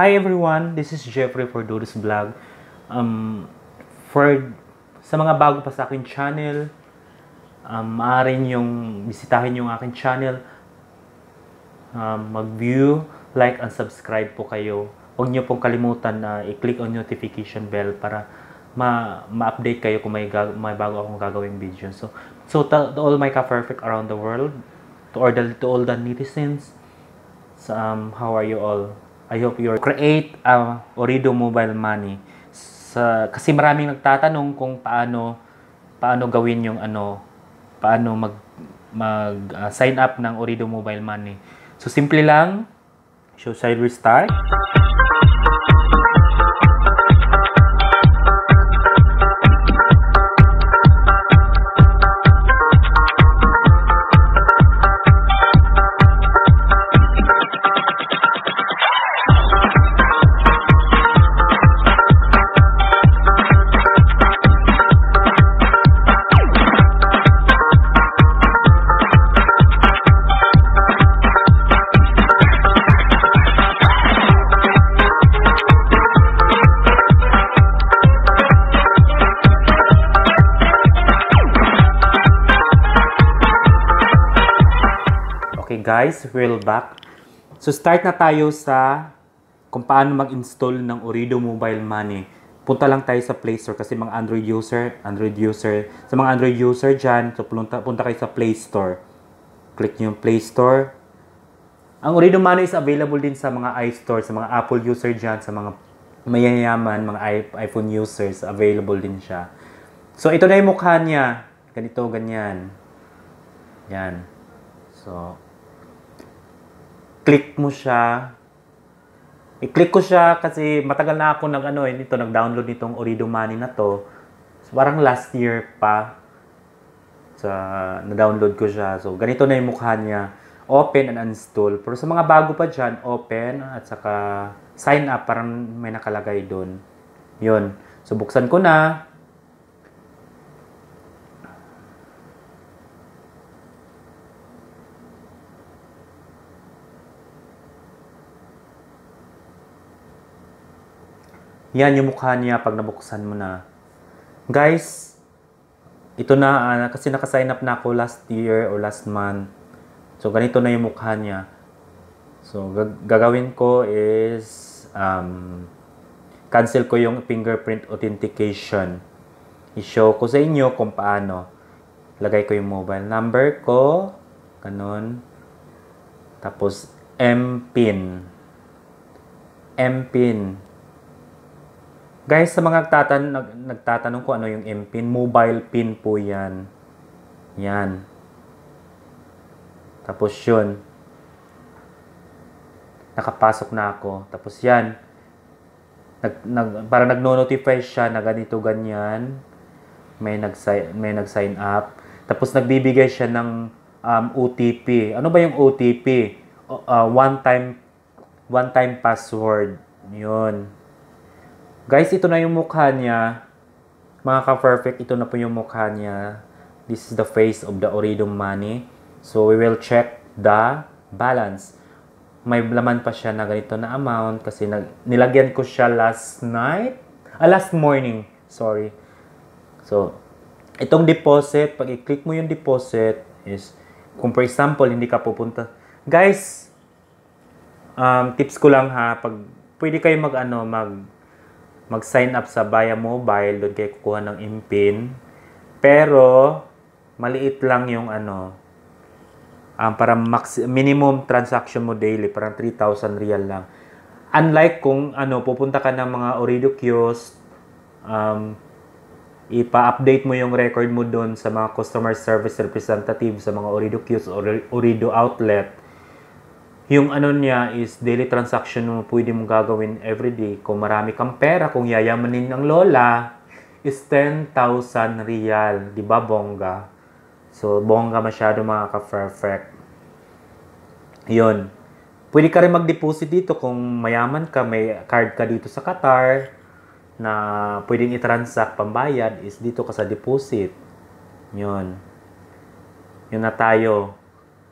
Hi everyone, this is Jeffrey for Dodo's Vlog. Um, for sa mga bago pa sa akin channel, um, maaari yung bisitahin yung akin channel. Um, mag-view, like, and subscribe po kayo. Huwag niyo pong kalimutan na uh, i-click on notification bell para ma-update ma kayo kung may, may bago akong gagawing video. So, so to, to all my ka-perfect around the world, to all the, to all the netizens, so, um, how are you all? I hope you create a Orido Mobile Money. Sa, kasi maraming nagtatanong kung paano paano gawin yung ano, paano mag mag uh, sign up ng Orido Mobile Money. So simple lang, show side restart. Okay guys, we're back. So start na tayo sa kung paano mag-install ng Orido Mobile Money. Punta lang tayo sa Play Store kasi mga Android user, Android user, sa mga Android user dyan, so punta, punta kayo sa Play Store. Click nyo yung Play Store. Ang Orido Money is available din sa mga iStore, sa mga Apple user dyan, sa mga mayayaman, mga iPhone users, available din siya. So ito na yung mukha niya. Ganito, ganyan. Yan. So, click mo siya. I-click ko siya kasi matagal na ako nag ano eh, nito, nag-download nitong Orido Money na to. So, parang last year pa sa na-download ko siya. So ganito na yung mukha niya. Open and uninstall. Pero sa mga bago pa diyan, open at saka sign up parang may nakalagay doon. 'Yon. So buksan ko na. Yan yung mukha niya pag nabuksan mo na. Guys, ito na uh, kasi nakasign up na ako last year or last month. So, ganito na yung mukha niya. So, gag gagawin ko is um, cancel ko yung fingerprint authentication. I-show ko sa inyo kung paano. Lagay ko yung mobile number ko. Ganun. Tapos, MPIN. MPIN. Guys, sa mga nagtatan nag nagtatanong ko ano yung MPIN, mobile PIN po yan. Yan. Tapos yun. Nakapasok na ako. Tapos yan. Nag, nag, para nagno-notify siya na ganito, ganyan. May nag-sign, may nag-sign up. Tapos nagbibigay siya ng um, OTP. Ano ba yung OTP? Uh, ah, one-time one-time password. Yun. Guys, ito na yung mukha niya. Mga ka-perfect, ito na po yung mukha niya. This is the face of the Oridum Money. So, we will check the balance. May laman pa siya na ganito na amount kasi nilagyan ko siya last night. Ah, last morning. Sorry. So, itong deposit, pag i-click mo yung deposit, is, kung for example, hindi ka pupunta. Guys, um, tips ko lang ha, pag pwede kayo mag, ano, mag mag-sign up sa Baya Mobile, doon kayo kukuha ng impin. Pero, maliit lang yung ano, um, ah, parang max, minimum transaction mo daily, parang 3,000 real lang. Unlike kung ano, pupunta ka ng mga Orido kiosk, um, ipa-update mo yung record mo doon sa mga customer service representative sa mga Orido kiosk or Orido outlet yung ano niya is daily transaction mo pwede mong gagawin everyday. Kung marami kang pera, kung yayamanin ng lola, is 10,000 real. Di ba, bongga? So, bongga masyado mga ka-perfect. Yun. Pwede ka rin mag-deposit dito kung mayaman ka, may card ka dito sa Qatar na pwedeng i-transact pambayad is dito ka sa deposit. Yun. Yun na tayo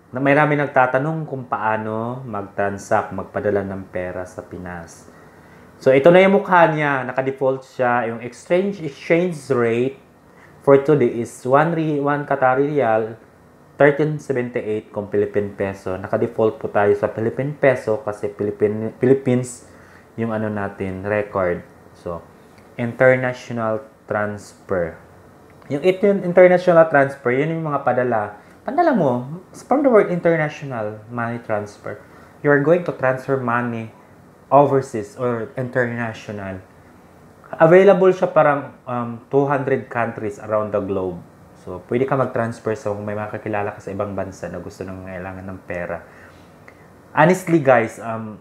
na may rami nagtatanong kung paano mag-transact, magpadala ng pera sa Pinas. So, ito na yung mukha niya. Naka-default siya. Yung exchange exchange rate for today is 1, 1 1378 kung Philippine Peso. Naka-default po tayo sa Philippine Peso kasi Philippine, Philippines yung ano natin, record. So, international transfer. Yung international transfer, yun yung mga padala Pandala mo, from the word international money transfer, you are going to transfer money overseas or international. Available siya parang um, 200 countries around the globe. So, pwede ka mag-transfer sa so kung may makakilala ka sa ibang bansa na gusto nang kailangan ng pera. Honestly, guys, um,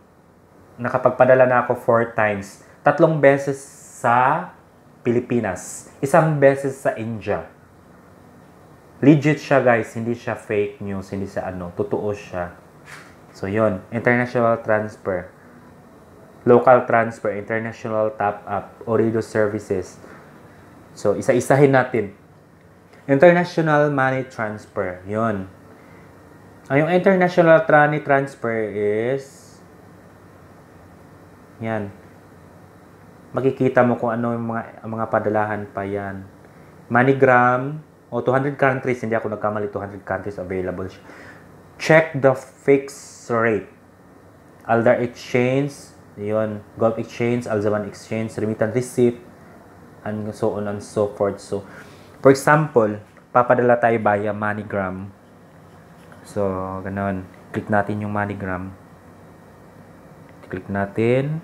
nakapagpadala na ako four times. Tatlong beses sa Pilipinas. Isang beses sa India legit siya guys, hindi siya fake news, hindi siya ano, totoo siya. So yon international transfer, local transfer, international top up, Orido services. So isa-isahin natin. International money transfer, yon. Ang ah, yung international money transfer is yan. Makikita mo kung ano yung mga, mga padalahan pa yan. MoneyGram, o, 200 countries, hindi ako nagkamali, 200 countries available siya. Check the fixed rate. Aldar Exchange, yun, Gulf Exchange, Alzaman Exchange, Remittance Receipt, and so on and so forth. So, for example, papadala tayo via MoneyGram. So, ganun. Click natin yung MoneyGram. Click natin.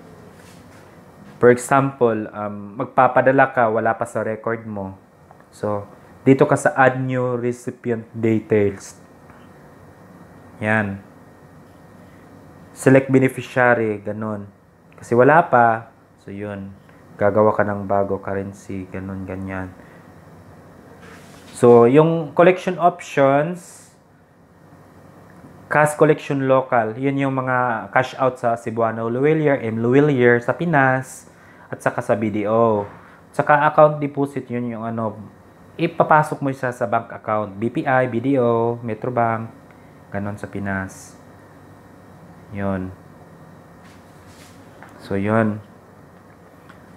For example, um, magpapadala ka, wala pa sa record mo. So, dito ka sa add new recipient details. Yan. Select beneficiary, ganun. Kasi wala pa. So, yun. Gagawa ka ng bago currency, ganun, ganyan. So, yung collection options, cash collection local, yun yung mga cash out sa Cebuano Luwilier, M. Luwilier, sa Pinas, at saka sa BDO. Saka account deposit, yun yung ano, ipapasok mo siya sa bank account. BPI, BDO, Metrobank, ganon sa Pinas. Yun. So, yun.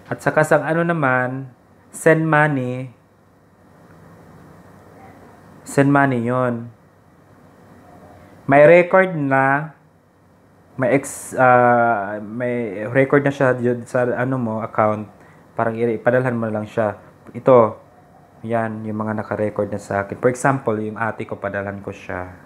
At saka sa ano naman, send money. Send money yon. May record na may ex uh, may record na siya sa ano mo account parang ipadalhan mo lang siya. Ito, yan, yung mga nakarecord na sa akin. For example, yung ate ko, padalan ko siya.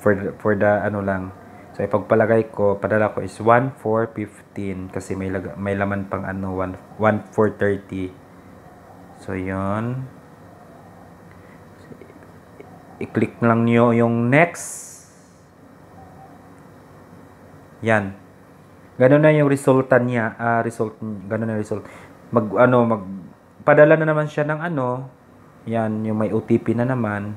For, the, for the, ano lang. So, ipagpalagay ko, padala ko is 1,415 kasi may, laga, may laman pang ano, 1,430. So, yun. I-click lang niyo yung next. Yan. Ganun na yung resulta niya, uh, result, ganun na result. Mag, ano, mag, padala na naman siya ng ano, yan, yung may OTP na naman.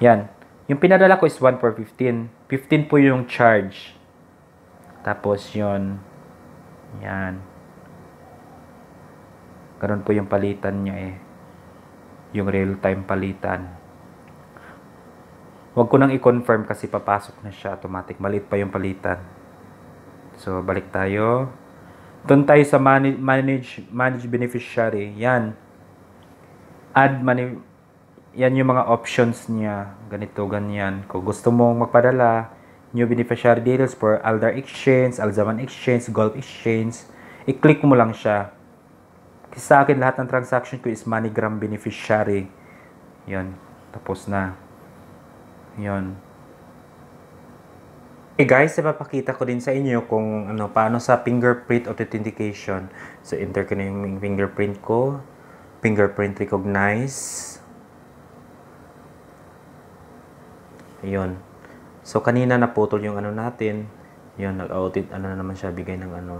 Yan. Yung pinadala ko is 1 for 15. 15 po yung charge. Tapos yon Yan. Ganun po yung palitan niya eh. Yung real-time palitan. Huwag ko nang i-confirm kasi papasok na siya automatic. Maliit pa yung palitan. So, balik tayo. Doon tayo sa manage, manage, manage beneficiary. Yan. Add money. Yan yung mga options niya. Ganito, ganyan. Kung gusto mong magpadala, new beneficiary details for Aldar Exchange, Alzaman Exchange, Gulf Exchange, i-click mo lang siya. Kasi sa akin, lahat ng transaction ko is MoneyGram beneficiary. Yan. Tapos na. Yan. Okay guys, ipapakita ko din sa inyo kung ano paano sa fingerprint authentication. So enter ko na yung fingerprint ko. Fingerprint recognize. Ayun. So kanina naputol yung ano natin. Yun, nag-audit ano na naman siya bigay ng ano.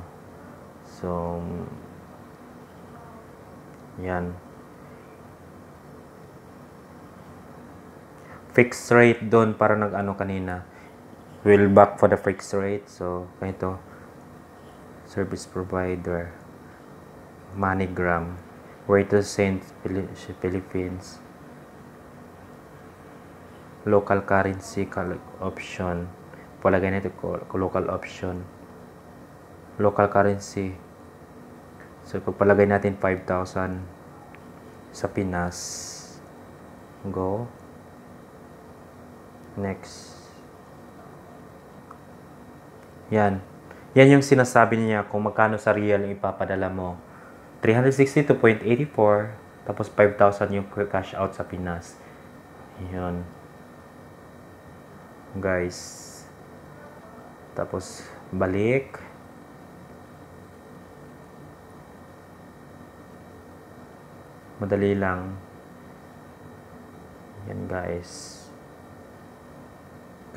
So yan. Fixed rate doon para nag-ano kanina will back for the fixed rate. So, ito, service provider, MoneyGram, where to send Philippines, local currency option, palagay nito local option, local currency. So, pagpalagay natin 5,000 sa Pinas, go, next, yan. Yan yung sinasabi niya kung magkano sa real yung ipapadala mo. 362.84 tapos 5,000 yung cash out sa Pinas. Yan. Guys. Tapos balik. Madali lang. Yan guys.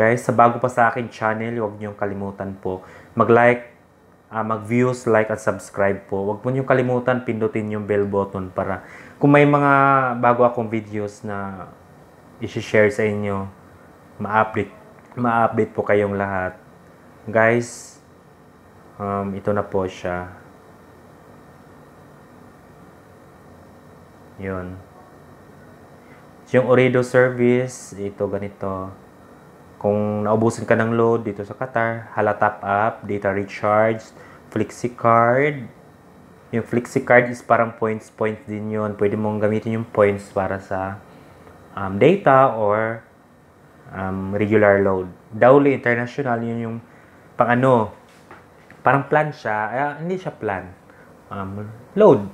Guys, sa bago pa sa akin channel, huwag niyong kalimutan po. Mag-like, uh, mag-views, like at subscribe po. Huwag po niyong kalimutan pindutin yung bell button para kung may mga bago akong videos na i-share sa inyo, ma-update ma-update po kayong lahat. Guys, um, ito na po siya. Yun. Yung Oredo service, ito ganito. Kung naubusan ka ng load dito sa Qatar, hala top up, data recharge, flexi card. Yung flexi card is parang points, points din yun. Pwede mong gamitin yung points para sa um, data or um, regular load. Dowley International, yun yung pang ano, parang plan siya. Uh, hindi siya plan. Um, load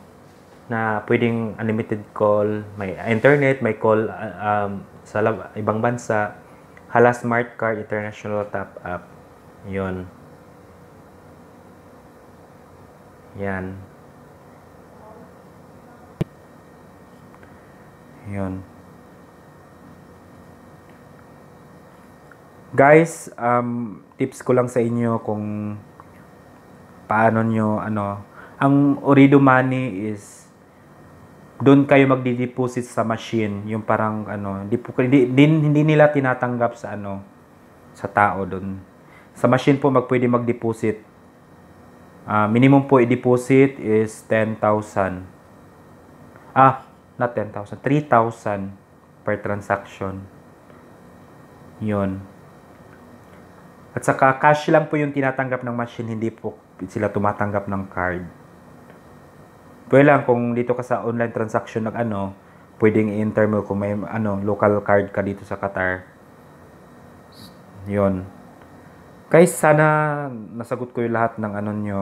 na pwedeng unlimited call, may internet, may call ah, um, sa lab- ibang bansa, Hala Smart Card International Top Up. Yun. Yan. Yun. Guys, um, tips ko lang sa inyo kung paano nyo, ano, ang Orido Money is doon kayo magdi-deposit sa machine, yung parang ano, hindi, po, hindi, hindi nila tinatanggap sa ano, sa tao doon. Sa machine po magpwede mag-deposit. Uh, minimum po i-deposit is 10,000. Ah, not 10,000, 3,000 per transaction. Yun. At saka cash lang po yung tinatanggap ng machine, hindi po sila tumatanggap ng card. Pwede lang kung dito ka sa online transaction ng ano, pwedeng i-enter mo kung may ano, local card ka dito sa Qatar. Yon. Guys, sana nasagot ko yung lahat ng ano nyo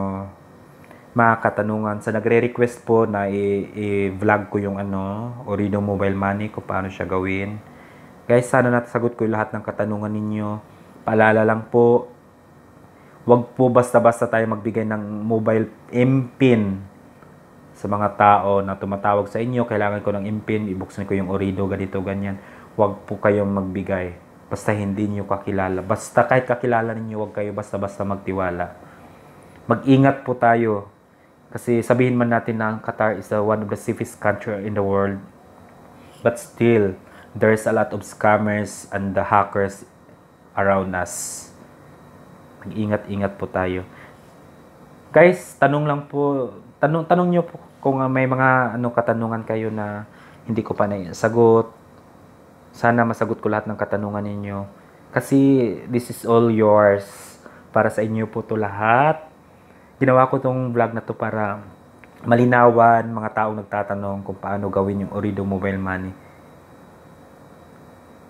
mga katanungan. Sa nagre-request po na i-vlog ko yung ano, Orino Mobile Money, kung paano siya gawin. Guys, sana nasagot ko yung lahat ng katanungan ninyo. Paalala lang po, wag po basta-basta tayo magbigay ng mobile MPIN sa mga tao na tumatawag sa inyo, kailangan ko ng impin, ibuksan ko yung orido, ganito, ganyan. Huwag po kayong magbigay. Basta hindi niyo kakilala. Basta kahit kakilala ninyo, huwag kayo basta-basta magtiwala. Mag-ingat po tayo. Kasi sabihin man natin na Qatar is the one of the safest country in the world. But still, there's a lot of scammers and the hackers around us. Mag-ingat-ingat po tayo. Guys, tanong lang po tanong tanong niyo po kung ah, may mga ano katanungan kayo na hindi ko pa naisagot. Sana masagot ko lahat ng katanungan ninyo. Kasi this is all yours. Para sa inyo po to lahat. Ginawa ko tong vlog na to para malinawan mga taong nagtatanong kung paano gawin yung Orido Mobile Money.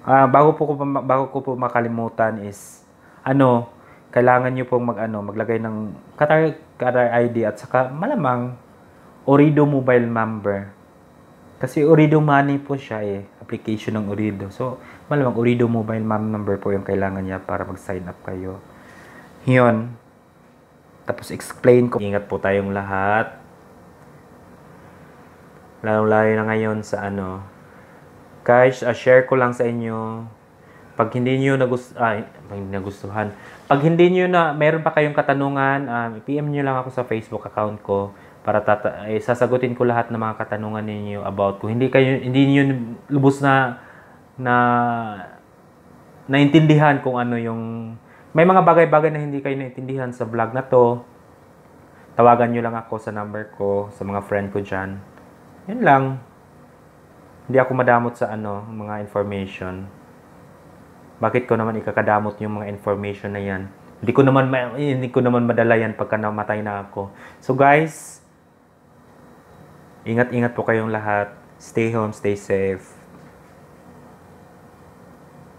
Ah, bago po ko bago ko po makalimutan is ano, kailangan niyo pong mag ano, maglagay ng ID at saka malamang Orido mobile number. Kasi Orido Money po siya eh, application ng Orido. So, malamang Orido mobile number po yung kailangan niya para mag-sign up kayo. Yun. Tapos explain ko. Ingat po tayong lahat. Lalo-lalo na ngayon sa ano. Guys, uh, share ko lang sa inyo. Pag hindi niyo nagustuhan, ah, nagustuhan, pag hindi niyo na meron pa kayong katanungan, um, PM niyo lang ako sa Facebook account ko para tata- eh, sasagutin ko lahat ng mga katanungan ninyo about ko. Hindi kayo hindi niyo lubos na na naintindihan kung ano yung may mga bagay-bagay na hindi kayo naintindihan sa vlog na to. Tawagan niyo lang ako sa number ko, sa mga friend ko diyan. Yun lang. Hindi ako madamot sa ano, mga information bakit ko naman ikakadamot yung mga information na yan? Hindi ko naman, eh, hindi ko naman madala yan pagka namatay na ako. So guys, ingat-ingat po kayong lahat. Stay home, stay safe.